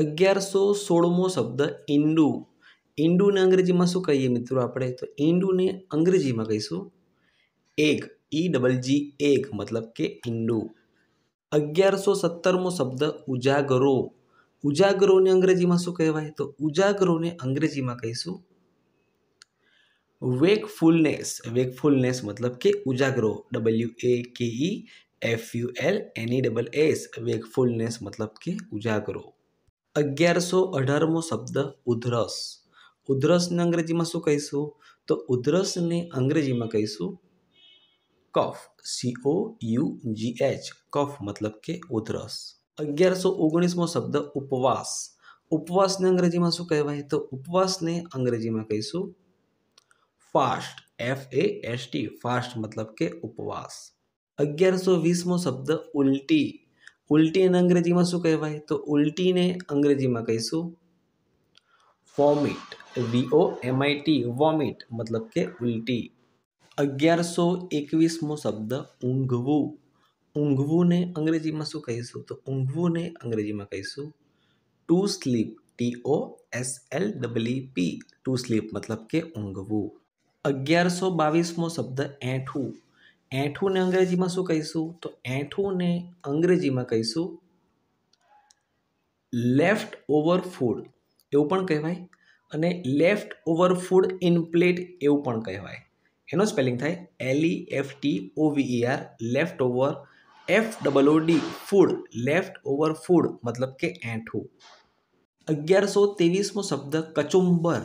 અગિયારસો સોળમો શબ્દ ઇન્ડુ ઇન્ડુને અંગ્રેજીમાં શું કહીએ મિત્રો આપણે તો ઇન્ડુને અંગ્રેજીમાં કહીશું એક ઈ ડબલ જી એગ મતલબ કે ઇન્ડુ અગિયારસો સત્તરમો શબ્દ ઉજાગરો ઉજાગરોને અંગ્રેજીમાં શું કહેવાય તો ઉજાગરોને અંગ્રેજીમાં કહીશું વેકફુલનેસ વેકફુલનેસ મતલબ કે ઉજાગરો W A K E F U L N E double S wakefulness મતલબ કે ઉજાગરો અગિયારસો અઢારમો શબ્દ ઉધરસ ઉધરસને અંગ્રેજીમાં શું કહીશું તો ઉધરસને અંગ્રેજીમાં કહીશું cough C O U G H cough મતલબ કે ઉધરસ અગિયારસો ઓગણીસમો શબ્દ ઉપવાસ ઉપવાસને અંગ્રેજીમાં શું કહેવાય તો ઉપવાસને અંગ્રેજીમાં કહીશું fast F A S T fast મતલબ કે ઉપવાસ અગિયારસો વીસમો શબ્દ ઉલટી ઉલટી અને અંગ્રેજીમાં શું કહેવાય તો ઉલટીને અંગ્રેજીમાં કહીશું વોમિટ વીઓ એમઆઈટી વોમિટ મતલબ કે ઉલટી અગિયારસો એકવીસમો શબ્દ ઊંઘવું ઊંઘવુંને અંગ્રેજીમાં શું કહીશું તો ઊંઘવુંને અંગ્રેજીમાં કહીશું to sleep T O S L double E P to sleep મતલબ કે ઊંઘવું અગિયારસો બાવીસમો શબ્દ એઠું એઠુંને અંગ્રેજીમાં શું કહીશું તો એઠુંને અંગ્રેજીમાં કહીશું લેફ્ટ ઓવર ફૂડ એવું પણ કહેવાય અને left over food in plate એવું પણ કહેવાય એનો સ્પેલિંગ થાય L E F T O V E R left over F double O D food left over food મતલબ કે એઠું અગિયારસો ત્રેવીસમો શબ્દ કચુંબર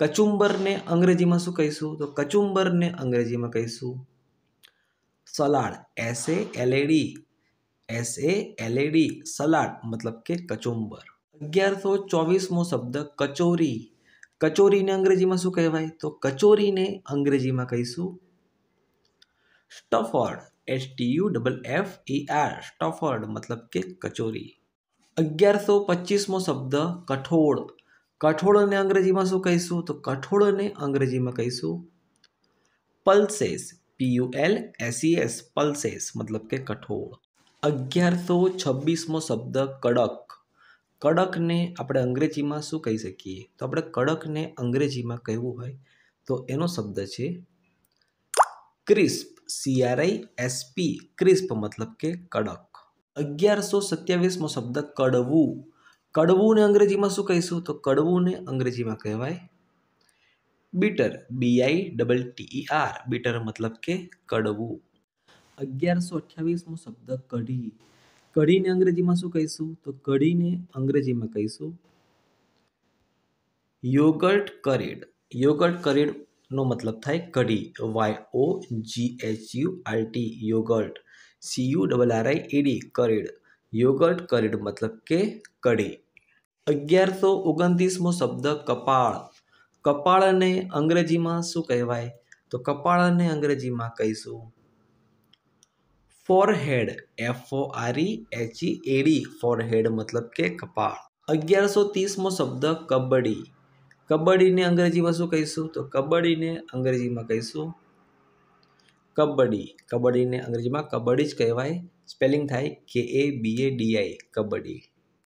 કચુંબરને અંગ્રેજીમાં શું કહીશું તો કચુંબરને અંગ્રેજીમાં કહીશું salad S A L L A D S A L L A D salad મતલબ કે કચુંબર અગિયારસો ચોવીસમો શબ્દ કચોરી કચોરીને અંગ્રેજીમાં શું કહેવાય તો કચોરીને અંગ્રેજીમાં કહીશું stuffed H T U double F E R stuffed મતલબ કે કચોરી અગિયારસો પચીસમો શબ્દ કઠોળ કઠોળને અંગ્રેજીમાં શું કહીશું તો કઠોળને અંગ્રેજીમાં કહીશું pulses P U L S E S pulses મતલબ કે કઠોળ અગિયારસો છવ્વીસમો શબ્દ કડક કડકને આપણે અંગ્રેજીમાં શું કહી શકીએ તો આપણે કડકને અંગ્રેજીમાં કહેવું હોય તો એનો શબ્દ છે ક્રિસ્પ સીઆરઆઈ એસપી ક્રિસ્પ મતલબ કે કડક અગિયારસો સત્યાવીસમો શબ્દ કડવું કડવું કડવુંને અંગ્રેજીમાં શું કહીશું તો કડવું ને અંગ્રેજીમાં કહેવાય bitter B I double T E R bitter મતલબ કે કડવું અગિયારસો અઠ્યાવીસમો શબ્દ કઢી કઢીને અંગ્રેજીમાં શું કહીશું તો કઢીને અંગ્રેજીમાં કહીશું યોગર્ટ કરીડ યોગર્ટ કરીડનો મતલબ થાય કઢી Y O G H U R T yogurt C U double R I E D curried yogurt curried મતલબ કે કઢી અગિયારસો ઓગણત્રીસમો શબ્દ કપાળ કપાળને અંગ્રેજીમાં શું કહેવાય તો કપાળને અંગ્રેજીમાં કહીશું forehead F O R E H E A D forehead મતલબ કે કપાળ અગિયારસો ત્રીસમો શબ્દ કબડ્ડી કબડ્ડીને અંગ્રેજીમાં શું કહીશું તો કબડ્ડીને અંગ્રેજીમાં કહીશું કબડ્ડી કબડ્ડીને અંગ્રેજીમાં કબડ્ડી જ કહેવાય સ્પેલિંગ થાય કે એ બી એ ડી આઈ કબડ્ડી